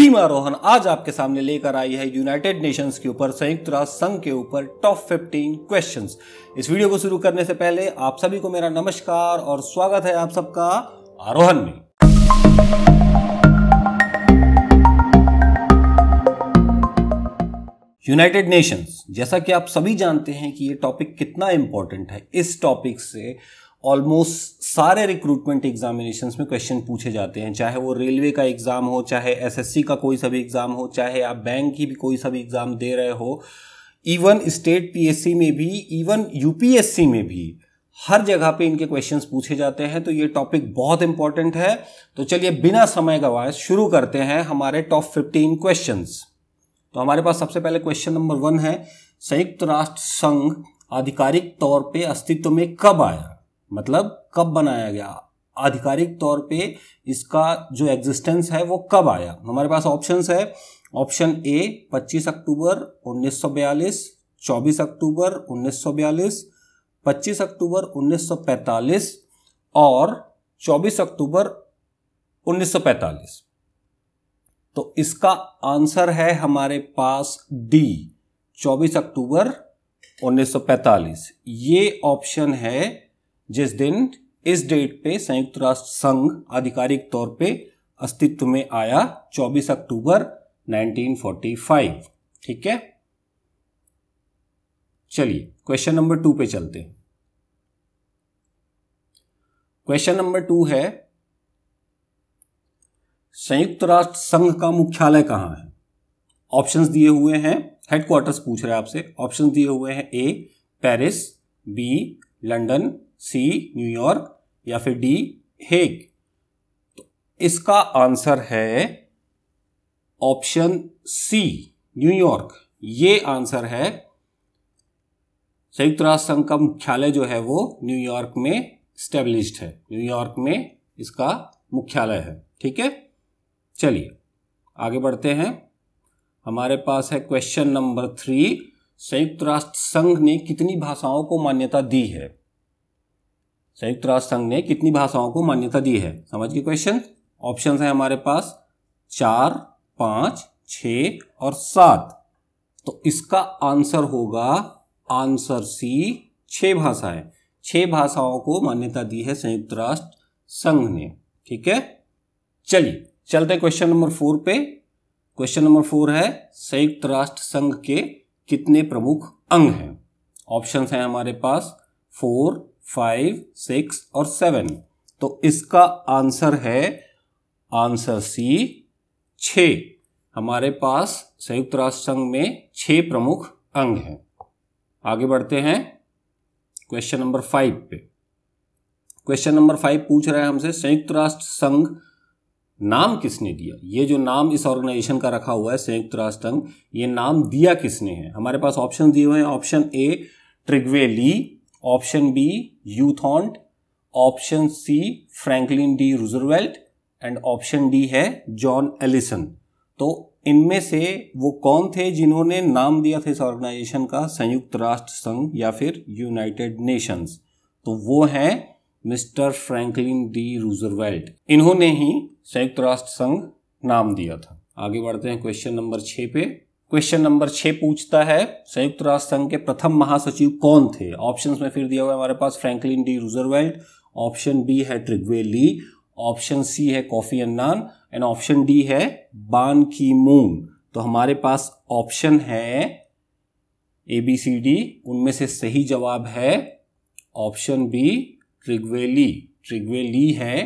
सीमा रोहन आज आपके सामने लेकर आई है यूनाइटेड नेशंस के ऊपर संयुक्त राष्ट्र संघ के ऊपर टॉप 15 क्वेश्चंस इस वीडियो को शुरू करने से पहले आप सभी को मेरा नमस्कार और स्वागत है आप सबका आरोहन में यूनाइटेड नेशंस जैसा कि आप सभी जानते हैं कि ये टॉपिक कितना इंपॉर्टेंट है इस टॉपिक से ऑलमोस्ट सारे रिक्रूटमेंट एग्जामिनेशन में क्वेश्चन पूछे जाते हैं चाहे वो रेलवे का एग्ज़ाम हो चाहे एसएससी का कोई सभी एग्ज़ाम हो चाहे आप बैंक की भी कोई सभी एग्ज़ाम दे रहे हो इवन स्टेट पीएससी में भी इवन यूपीएससी में भी हर जगह पे इनके क्वेश्चंस पूछे जाते हैं तो ये टॉपिक बहुत इंपॉर्टेंट है तो चलिए बिना समय गवाए शुरू करते हैं हमारे टॉप फिफ्टीन क्वेश्चंस तो हमारे पास सबसे पहले क्वेश्चन नंबर वन है संयुक्त राष्ट्र संघ आधिकारिक तौर पे अस्तित्व में कब आया मतलब कब बनाया गया आधिकारिक तौर पे इसका जो एग्जिस्टेंस है वो कब आया हमारे पास ऑप्शंस है ऑप्शन ए 25 अक्टूबर 1942 24 अक्टूबर 1942 25 अक्टूबर 1945 और 24 अक्टूबर 1945 तो इसका आंसर है हमारे पास डी 24 अक्टूबर 1945 ये ऑप्शन है जिस दिन इस डेट पे संयुक्त राष्ट्र संघ आधिकारिक तौर पे अस्तित्व में आया 24 अक्टूबर 1945 ठीक है चलिए क्वेश्चन नंबर टू पे चलते क्वेश्चन नंबर टू है संयुक्त राष्ट्र संघ का मुख्यालय कहां है ऑप्शंस दिए हुए हैं हेडक्वार्टर्स पूछ रहे हैं आपसे ऑप्शंस दिए हुए हैं A Paris B London C New York या फिर डी हेग तो इसका आंसर है ऑप्शन सी न्यूयॉर्क ये आंसर है संयुक्त राष्ट्र संघ का मुख्यालय जो है वो न्यूयॉर्क में स्टेब्लिश्ड है न्यूयॉर्क में इसका मुख्यालय है ठीक है चलिए आगे बढ़ते हैं हमारे पास है क्वेश्चन नंबर थ्री संयुक्त राष्ट्र संघ ने कितनी भाषाओं को मान्यता दी है संयुक्त राष्ट्र संघ ने कितनी भाषाओं को मान्यता दी है समझ के क्वेश्चन ऑप्शन है हमारे पास चार पांच छ और सात तो इसका आंसर होगा आंसर सी छः भाषाएं छह भाषाओं को मान्यता दी है संयुक्त राष्ट्र संघ ने ठीक है चलिए चलते क्वेश्चन नंबर फोर पे क्वेश्चन नंबर फोर है संयुक्त राष्ट्र संघ के कितने प्रमुख अंग हैं ऑप्शन हैं हमारे पास फोर फाइव सिक्स और सेवन तो इसका आंसर है आंसर सी छ हमारे पास संयुक्त राष्ट्र संघ में छह प्रमुख अंग हैं आगे बढ़ते हैं क्वेश्चन नंबर फाइव पे क्वेश्चन नंबर फाइव पूछ रहा है हमसे संयुक्त राष्ट्र संघ नाम किसने दिया ये जो नाम इस ऑर्गेनाइजेशन का रखा हुआ है संयुक्त राष्ट्र संघ ये नाम दिया किसने है हमारे पास ऑप्शन दिए हुए हैं option A Trygve Lie option B U Thant option C Franklin D Roosevelt and option D है जॉन एलिसन तो इनमें से वो कौन थे जिन्होंने नाम दिया था इस ऑर्गेनाइजेशन का संयुक्त राष्ट्र संघ या फिर यूनाइटेड नेशंस तो वो है मिस्टर फ्रैंकलिन डी रूजरवेल्ट इन्होंने ही संयुक्त राष्ट्र संघ नाम दिया था आगे बढ़ते हैं क्वेश्चन नंबर छः पे क्वेश्चन नंबर छह पूछता है संयुक्त राष्ट्र संघ के प्रथम महासचिव कौन थे ऑप्शंस में फिर दिया हुआ है हमारे पास Franklin D Roosevelt option B है ट्रिग्वे ली ऑप्शन सी है Kofi Annan and option D है बान की मून तो हमारे पास ऑप्शन है ए बी सी डी उनमें से सही जवाब है ऑप्शन बी ट्रिग्वेली ट्रिग्वेली है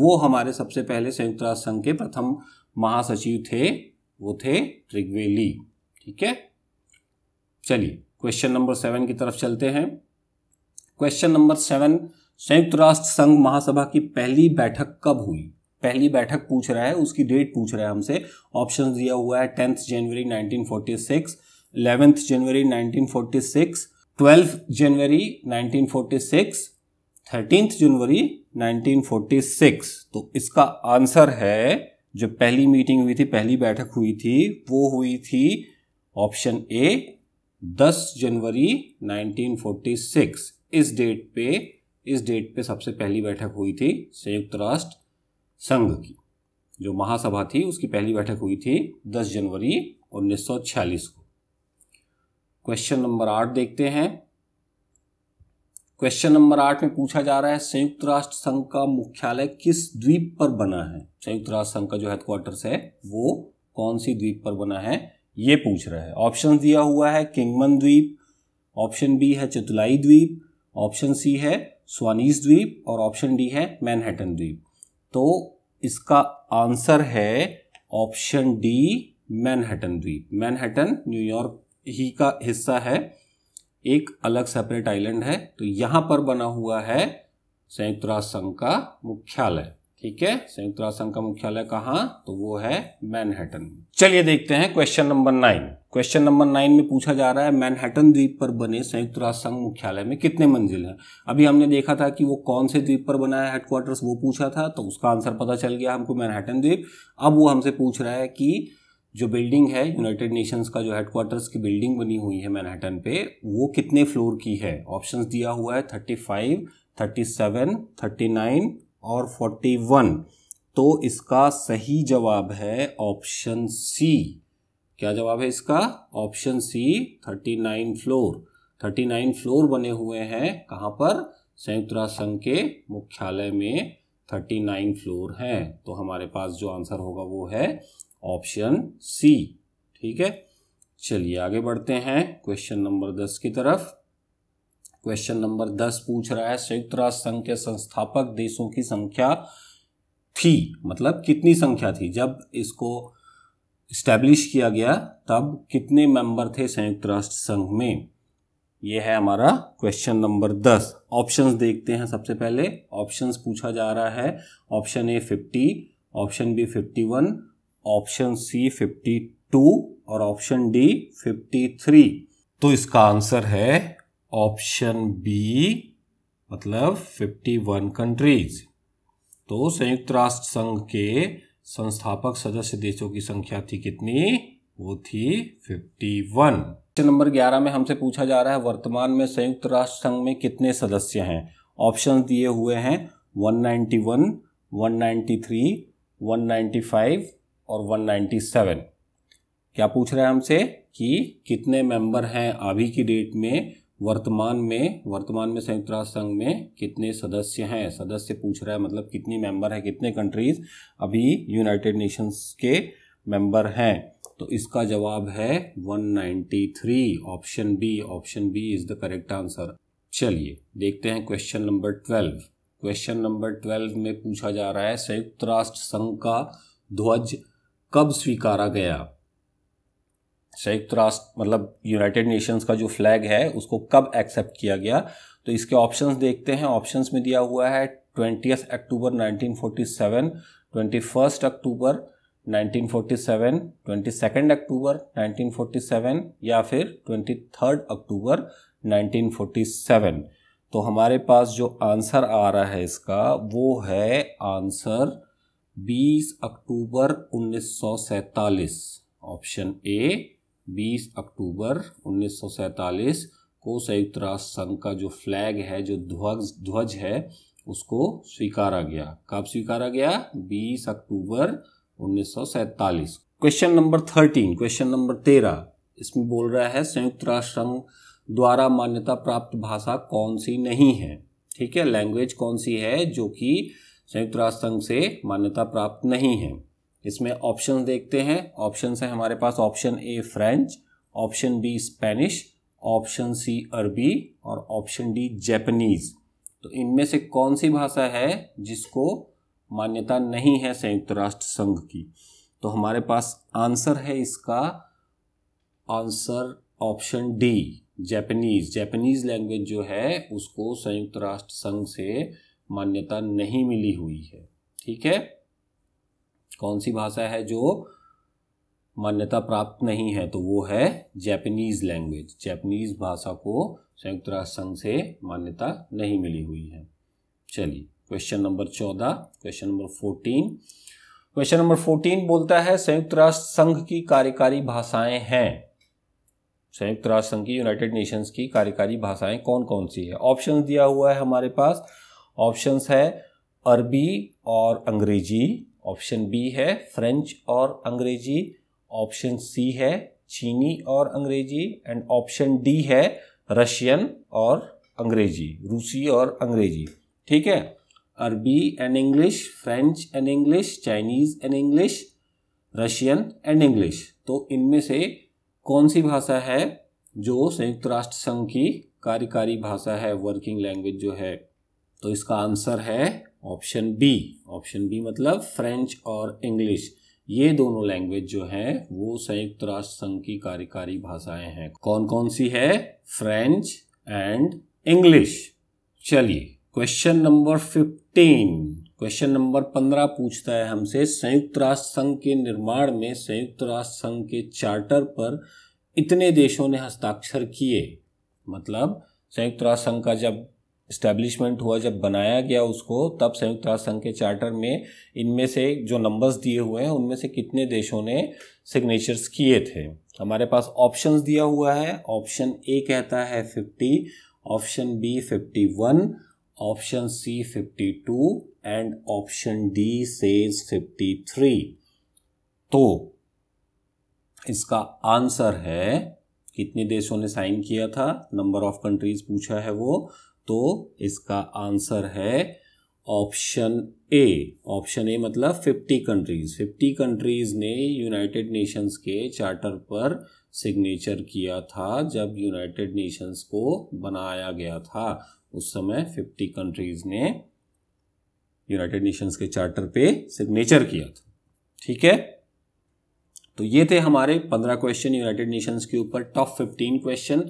वो हमारे सबसे पहले संयुक्त राष्ट्र संघ के प्रथम महासचिव थे वो थे ट्रिग्वेली ठीक है चलिए क्वेश्चन नंबर सेवन की तरफ चलते हैं क्वेश्चन नंबर सेवन संयुक्त राष्ट्र संघ महासभा की पहली बैठक कब हुई पहली बैठक पूछ रहा है उसकी डेट पूछ रहा है हमसे ऑप्शन दिया हुआ है tenth January 1946 eleventh January 1946 twelfth January 1946 13th January 1946 तो इसका आंसर है जो पहली मीटिंग हुई थी पहली बैठक हुई थी वो हुई थी ऑप्शन ए 10 जनवरी 1946 इस डेट पे इस डेट पे सबसे पहली बैठक हुई थी संयुक्त राष्ट्र संघ की जो महासभा थी उसकी पहली बैठक हुई थी 10 जनवरी 1946 को क्वेश्चन नंबर आठ देखते हैं क्वेश्चन नंबर आठ में पूछा जा रहा है संयुक्त राष्ट्र संघ का मुख्यालय किस द्वीप पर बना है संयुक्त राष्ट्र संघ का जो हेडक्वार्टर्स है वो कौन सी द्वीप पर बना है ये पूछ रहा है ऑप्शन दिया हुआ है किंगमन द्वीप ऑप्शन बी है चतुलाई द्वीप ऑप्शन सी है स्वानीस द्वीप और ऑप्शन डी है मैनहट्टन द्वीप तो इसका आंसर है ऑप्शन डी मैनहट्टन द्वीप मैनहट्टन न्यूयॉर्क ही का हिस्सा है एक अलग सेपरेट आइलैंड है तो यहां पर बना हुआ है संयुक्त राष्ट्र संघ का मुख्यालय ठीक है संयुक्त राष्ट्र संघ का मुख्यालय कहां तो वो है मैनहेटन चलिए देखते हैं question number nine question number nine में पूछा जा रहा है मैनहेटन द्वीप पर बने संयुक्त राष्ट्र संघ मुख्यालय में कितने मंजिल हैं अभी हमने देखा था कि वो कौन से द्वीप पर बना है हेडक्वार्टर्स वो पूछा था तो उसका आंसर पता चल गया हमको मैनहेटन द्वीप अब वो हमसे पूछ रहा है कि जो बिल्डिंग है यूनाइटेड नेशंस का जो हेडक्वार्टर्स की बिल्डिंग बनी हुई है मैनहट्टन पे वो कितने फ्लोर की है ऑप्शंस दिया हुआ है thirty five thirty seven thirty nine और फोर्टी वन तो इसका सही जवाब है ऑप्शन सी क्या जवाब है इसका option C thirty nine floor thirty nine floor बने हुए हैं कहाँ पर संयुक्त राष्ट्र संघ के मुख्यालय में थर्टी नाइन फ्लोर हैं तो हमारे पास जो आंसर होगा वो है ऑप्शन सी ठीक है चलिए आगे बढ़ते हैं क्वेश्चन नंबर दस की तरफ क्वेश्चन नंबर दस पूछ रहा है संयुक्त राष्ट्र संघ के संस्थापक देशों की संख्या थी मतलब कितनी संख्या थी जब इसको स्टैब्लिश किया गया तब कितने मेंबर थे संयुक्त राष्ट्र संघ में यह है हमारा क्वेश्चन नंबर दस ऑप्शंस देखते हैं सबसे पहले ऑप्शंस पूछा जा रहा है option A fifty option B fifty one option C 52 और ऑप्शन डी 53 तो इसका आंसर है ऑप्शन बी मतलब 51 कंट्रीज तो संयुक्त राष्ट्र संघ के संस्थापक सदस्य देशों की संख्या थी कितनी वो थी 51 क्वेश्चन नंबर 11 में हमसे पूछा जा रहा है वर्तमान में संयुक्त राष्ट्र संघ में कितने सदस्य हैं ऑप्शन दिए हुए हैं 191, 193, 195, और 197 क्या पूछ रहे हैं हमसे कि कितने मेंबर हैं अभी की डेट में वर्तमान में वर्तमान में संयुक्त राष्ट्र संघ में कितने सदस्य हैं सदस्य पूछ रहा है मतलब कितनी मेंबर है कितने कंट्रीज अभी यूनाइटेड नेशंस के मेंबर हैं तो इसका जवाब है 193 option B option B is the correct answer चलिए देखते हैं question number twelve question number twelve में पूछा जा रहा है संयुक्त राष्ट्र संघ का ध्वज कब स्वीकारा गया संयुक्त राष्ट्र मतलब यूनाइटेड नेशंस का जो फ्लैग है उसको कब एक्सेप्ट किया गया तो इसके ऑप्शंस देखते हैं ऑप्शंस में दिया हुआ है ट्वेंटी अक्टूबर 1947 21 अक्टूबर 1947 22 अक्टूबर 1947 या फिर 23 अक्टूबर 1947 तो हमारे पास जो आंसर आ रहा है इसका वो है answer 20 October 1947 option A 20 October 1947 को संयुक्त राष्ट्र संघ का जो फ्लैग है जो ध्वज ध्वज है उसको स्वीकारा गया कब स्वीकारा गया 20 October 1947 question number 13 question number 13 इसमें बोल रहा है संयुक्त राष्ट्र संघ द्वारा मान्यता प्राप्त भाषा कौन सी नहीं है ठीक है लैंग्वेज कौन सी है जो कि संयुक्त राष्ट्र संघ से मान्यता प्राप्त नहीं है इसमें ऑप्शन देखते हैं ऑप्शन है हमारे पास option A French option B Spanish option C अरबी और ऑप्शन डी जैपनीज तो इनमें से कौन सी भाषा है जिसको मान्यता नहीं है संयुक्त राष्ट्र संघ की तो हमारे पास आंसर है इसका answer option D Japanese Japanese language जो है उसको संयुक्त राष्ट्र संघ से मान्यता नहीं मिली हुई है ठीक है कौन सी भाषा है जो मान्यता प्राप्त नहीं है तो वो है जैपनीज लैंग्वेज जैपनीज भाषा को संयुक्त राष्ट्र संघ से मान्यता नहीं मिली हुई है चलिए क्वेश्चन नंबर चौदह question number fourteen question number fourteen बोलता है संयुक्त राष्ट्र संघ की कार्यकारी भाषाएं हैं संयुक्त राष्ट्र संघ की यूनाइटेड नेशंस की कार्यकारी भाषाएं कौन कौन सी है ऑप्शन दिया हुआ है हमारे पास ऑप्शंस है अरबी और अंग्रेजी ऑप्शन बी है फ्रेंच और अंग्रेजी ऑप्शन सी है चीनी और अंग्रेजी एंड ऑप्शन डी है रशियन और अंग्रेजी रूसी और अंग्रेजी ठीक है अरबी and English French and English Chinese and English Russian and English तो इनमें से कौन सी भाषा है जो संयुक्त राष्ट्र संघ की कार्यकारी भाषा है वर्किंग लैंग्वेज जो है तो इसका आंसर है ऑप्शन बी ऑप्शन बी मतलब फ्रेंच और इंग्लिश ये दोनों लैंग्वेज जो है वो संयुक्त राष्ट्र संघ की कार्यकारी भाषाएं हैं कौन कौन सी है फ्रेंच एंड इंग्लिश चलिए question number fifteen question number पंद्रह पूछता है हमसे संयुक्त राष्ट्र संघ के निर्माण में संयुक्त राष्ट्र संघ के चार्टर पर इतने देशों ने हस्ताक्षर किए मतलब संयुक्त राष्ट्र संघ का जब इस्टेब्लिशमेंट हुआ जब बनाया गया उसको तब संयुक्त राष्ट्र संघ के चार्टर में इनमें से जो नंबर्स दिए हुए हैं उनमें से कितने देशों ने सिग्नेचर्स किए थे हमारे पास ऑप्शंस दिया हुआ है ऑप्शन ए कहता है fifty option B fifty one option C fifty two and option D says fifty three तो इसका आंसर है कितने देशों ने साइन किया था नंबर ऑफ कंट्रीज पूछा है वो तो इसका आंसर है ऑप्शन ए ऑप्शन ए मतलब 50 कंट्रीज 50 कंट्रीज ने यूनाइटेड नेशंस के चार्टर पर सिग्नेचर किया था जब यूनाइटेड नेशंस को बनाया गया था उस समय 50 कंट्रीज ने यूनाइटेड नेशंस के चार्टर पे सिग्नेचर किया था ठीक है तो ये थे हमारे 15 क्वेश्चन यूनाइटेड नेशंस के ऊपर टॉप 15 क्वेश्चन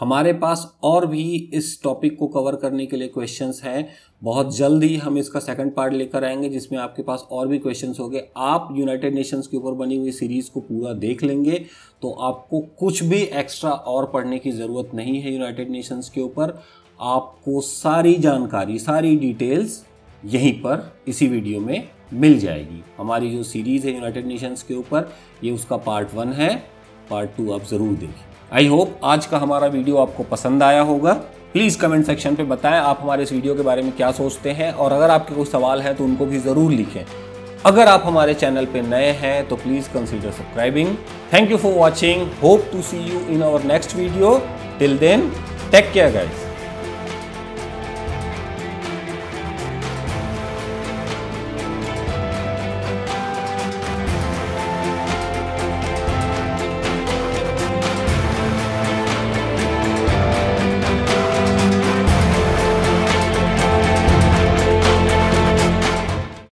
हमारे पास और भी इस टॉपिक को कवर करने के लिए क्वेश्चंस हैं बहुत जल्द ही हम इसका सेकंड पार्ट लेकर आएंगे जिसमें आपके पास और भी क्वेश्चंस होंगे आप यूनाइटेड नेशंस के ऊपर बनी हुई सीरीज़ को पूरा देख लेंगे तो आपको कुछ भी एक्स्ट्रा और पढ़ने की ज़रूरत नहीं है यूनाइटेड नेशंस के ऊपर आपको सारी जानकारी सारी डिटेल्स यहीं पर इसी वीडियो में मिल जाएगी हमारी जो सीरीज़ है यूनाइटेड नेशंस के ऊपर ये उसका पार्ट वन है पार्ट टू आप ज़रूर देखें आई होप आज का हमारा वीडियो आपको पसंद आया होगा प्लीज़ कमेंट सेक्शन पे बताएं आप हमारे इस वीडियो के बारे में क्या सोचते हैं और अगर आपके कोई सवाल हैं तो उनको भी ज़रूर लिखें अगर आप हमारे चैनल पे नए हैं तो please consider subscribing thank you for watching hope to see you in our next video till then take care guides